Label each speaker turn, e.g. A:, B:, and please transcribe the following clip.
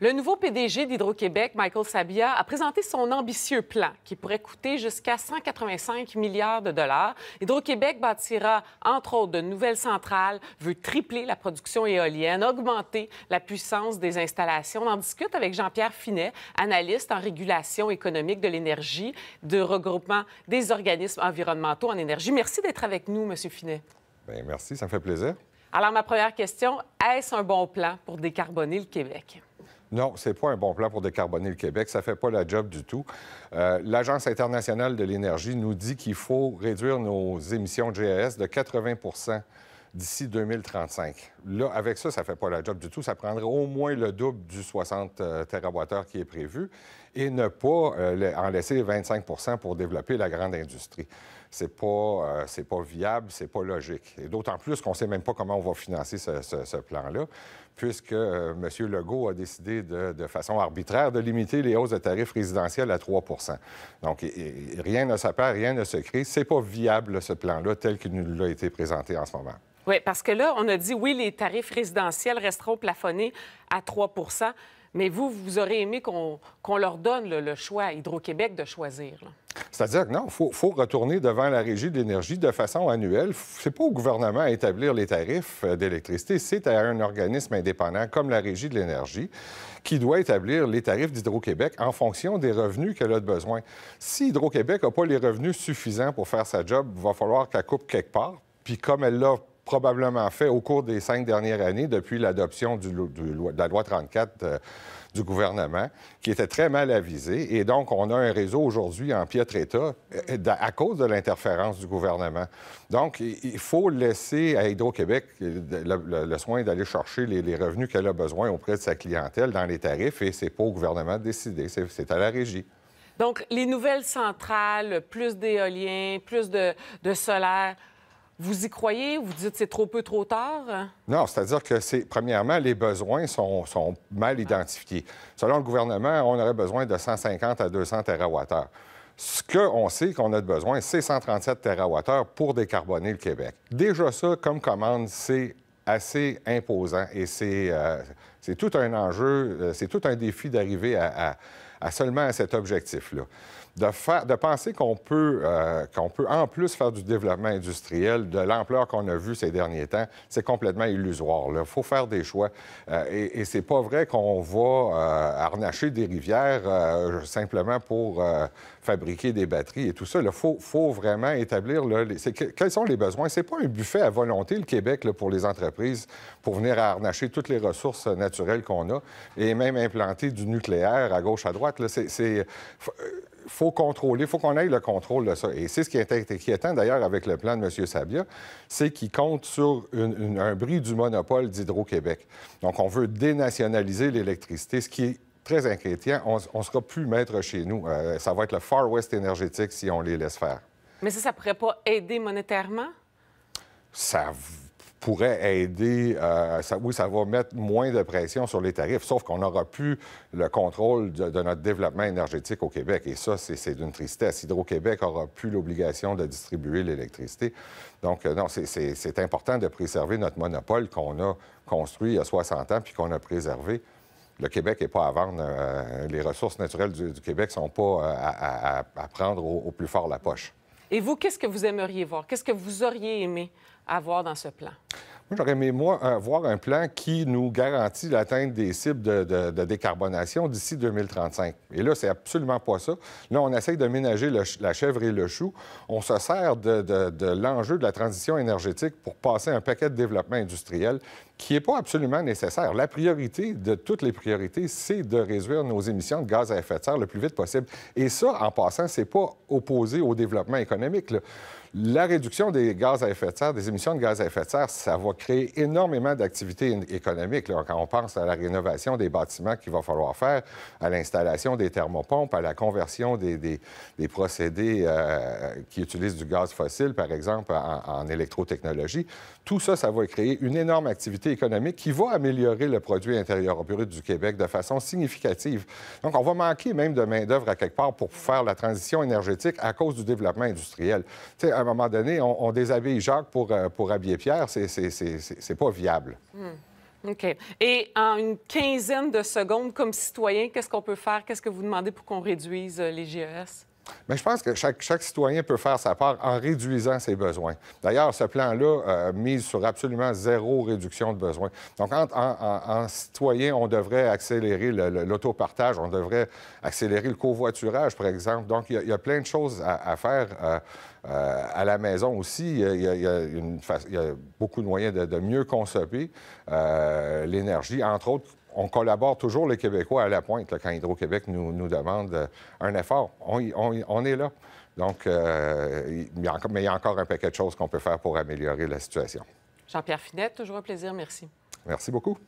A: Le nouveau PDG d'Hydro-Québec, Michael Sabia, a présenté son ambitieux plan qui pourrait coûter jusqu'à 185 milliards de dollars. Hydro-Québec bâtira, entre autres, de nouvelles centrales, veut tripler la production éolienne, augmenter la puissance des installations. On en discute avec Jean-Pierre Finet, analyste en régulation économique de l'énergie, de regroupement des organismes environnementaux en énergie. Merci d'être avec nous, M. Finet.
B: Ben, merci, ça me fait plaisir.
A: Alors, ma première question, est-ce un bon plan pour décarboner le Québec?
B: non, ce n'est pas un bon plan pour décarboner le Québec. Ça fait pas la job du tout. Euh, L'Agence internationale de l'énergie nous dit qu'il faut réduire nos émissions de GES de 80 d'ici 2035. Là, avec ça, ça ne fait pas la job du tout. Ça prendrait au moins le double du 60 euh, TWh qui est prévu et ne pas euh, en laisser 25 pour développer la grande industrie c'est pas, euh, pas viable, c'est pas logique. Et d'autant plus qu'on ne sait même pas comment on va financer ce, plan-là, puisque euh, M. Legault a décidé de, façon arbitraire de limiter les hausses de tarifs résidentiels à 3 Donc, rien ne s'appelle, rien ne se crée. C'est pas viable, ce plan-là, tel qu'il nous l'a été présenté en ce moment.
A: Oui, parce que là, on a dit, oui, les tarifs résidentiels resteront plafonnés à 3 mais vous, vous aurez aimé qu'on leur donne le choix, à Hydro-Québec, de choisir.
B: C'est-à-dire que non, il faut, retourner devant la Régie de l'énergie de façon annuelle. Ce n'est pas au gouvernement à établir les tarifs euh, d'électricité, c'est à un organisme indépendant comme la Régie de l'énergie qui doit établir les tarifs d'Hydro-Québec en fonction des revenus qu'elle a de besoin. Si Hydro-Québec n'a pas les revenus suffisants pour faire sa job, il va falloir qu'elle coupe quelque part. Puis comme elle l'a probablement fait au cours des cinq dernières années depuis l'adoption de la loi 34 euh, du gouvernement, qui était très mal avisée. Et donc, on a un réseau aujourd'hui en piètre état euh, euh, à cause de l'interférence du gouvernement. Donc, il faut laisser à Hydro-Québec le, soin d'aller chercher les, revenus qu'elle a besoin auprès de sa clientèle dans les tarifs, et c'est pas au gouvernement de décider, c'est à la régie.
A: Donc, les nouvelles centrales, plus d'éolien, plus de, de solaire, vous y croyez? Vous dites que c'est trop peu, trop tard?
B: Non, c'est-à-dire que, c'est, premièrement, les besoins sont, sont mal identifiés. Selon le gouvernement, on aurait besoin de 150 à 200 TWh. Ce qu'on sait qu'on a besoin, c'est 137 TWh pour décarboner le Québec. Déjà ça, comme commande, c'est assez imposant et c'est, euh, c'est tout un enjeu, euh, c'est tout un défi d'arriver à, seulement à cet objectif-là. De, de penser qu'on peut, euh, qu'on peut en plus faire du développement industriel de l'ampleur qu'on a vu ces derniers temps, c'est complètement illusoire. Il faut faire des choix. Euh, et, et c'est pas vrai qu'on va arnacher des rivières simplement pour fabriquer des batteries et tout ça. Il faut, vraiment établir quels sont les besoins. C'est pas un buffet à volonté, le Québec, pour les entreprises, pour venir arnacher toutes les ressources naturelles naturel qu'on a, et même implanter du nucléaire à gauche, à droite. Là, c'est euh, faut contrôler, faut qu'on aille le contrôle de ça. Et c'est ce qui est inquiétant d'ailleurs avec le plan de M. Sabia, c'est qu'il compte sur une, un bris du monopole d'Hydro-Québec. Donc on veut dénationaliser l'électricité, ce qui est très inquiétant. On ne sera plus maître chez nous. Euh, ça va être le Far West énergétique si on les laisse faire.
A: Mais ça, ça pourrait pas aider monétairement?
B: Ça pourrait aider. Euh, ça, oui, ça va mettre moins de pression sur les tarifs, sauf qu'on n'aura plus le contrôle de, notre développement énergétique au Québec. Et ça, c'est d'une tristesse. Hydro-Québec n'aura plus l'obligation de distribuer l'électricité. Donc, euh, non, c'est important de préserver notre monopole qu'on a construit il y a 60 ans puis qu'on a préservé le Québec n'est pas à vendre. Euh, les ressources naturelles du, Québec ne sont pas à, prendre au, plus fort la poche.
A: Et vous, qu'est-ce que vous aimeriez voir? Qu'est-ce que vous auriez aimé à voir dans ce plan?
B: j'aurais aimé moi, avoir euh, un plan qui nous garantit l'atteinte des cibles de, décarbonation d'ici 2035. Et là, c'est absolument pas ça. Là, on essaye de ménager la chèvre et le chou. On se sert de, l'enjeu de la transition énergétique pour passer un paquet de développement industriel qui n'est pas absolument nécessaire. La priorité de toutes les priorités, c'est de réduire nos émissions de gaz à effet de serre le plus vite possible. Et ça, en passant, c'est pas opposé au développement économique. La réduction des gaz à effet de serre, des émissions de gaz à effet de serre, ça va créer énormément d'activités économiques. Quand on pense à la rénovation des bâtiments qu'il va falloir faire, à l'installation des thermopompes, à la conversion des, procédés euh, qui utilisent du gaz fossile, par exemple, en, électrotechnologie, tout ça, ça va créer une énorme activité économique qui va améliorer le produit intérieur brut du Québec de façon significative. Donc, on va manquer même de main-d'œuvre à quelque part pour faire la transition énergétique à cause du développement industriel. Tu sais, à un moment donné, on, on déshabille Jacques pour, euh, pour habiller Pierre. C'est c'est pas viable.
A: Hmm. OK. Et en une quinzaine de secondes, comme citoyen, qu'est-ce qu'on peut faire? Qu'est-ce que vous demandez pour qu'on réduise euh, les GES?
B: Mais je pense que chaque, citoyen peut faire sa part en réduisant ses besoins. D'ailleurs, ce plan-là euh, mise sur absolument zéro réduction de besoins. Donc, en, citoyen, on devrait accélérer l'autopartage, on devrait accélérer le covoiturage, par exemple. Donc, il y, a plein de choses à, faire. Euh, euh, à la maison aussi, il y a, beaucoup de moyens de, de mieux consommer l'énergie, entre autres on collabore toujours, les Québécois, à la pointe, quand Hydro-Québec nous, nous, demande euh, un effort. On, est là. Donc, euh, mais il y a encore un paquet de choses qu'on peut faire pour améliorer la situation.
A: Jean-Pierre Finette, toujours un plaisir. Merci.
B: Merci beaucoup.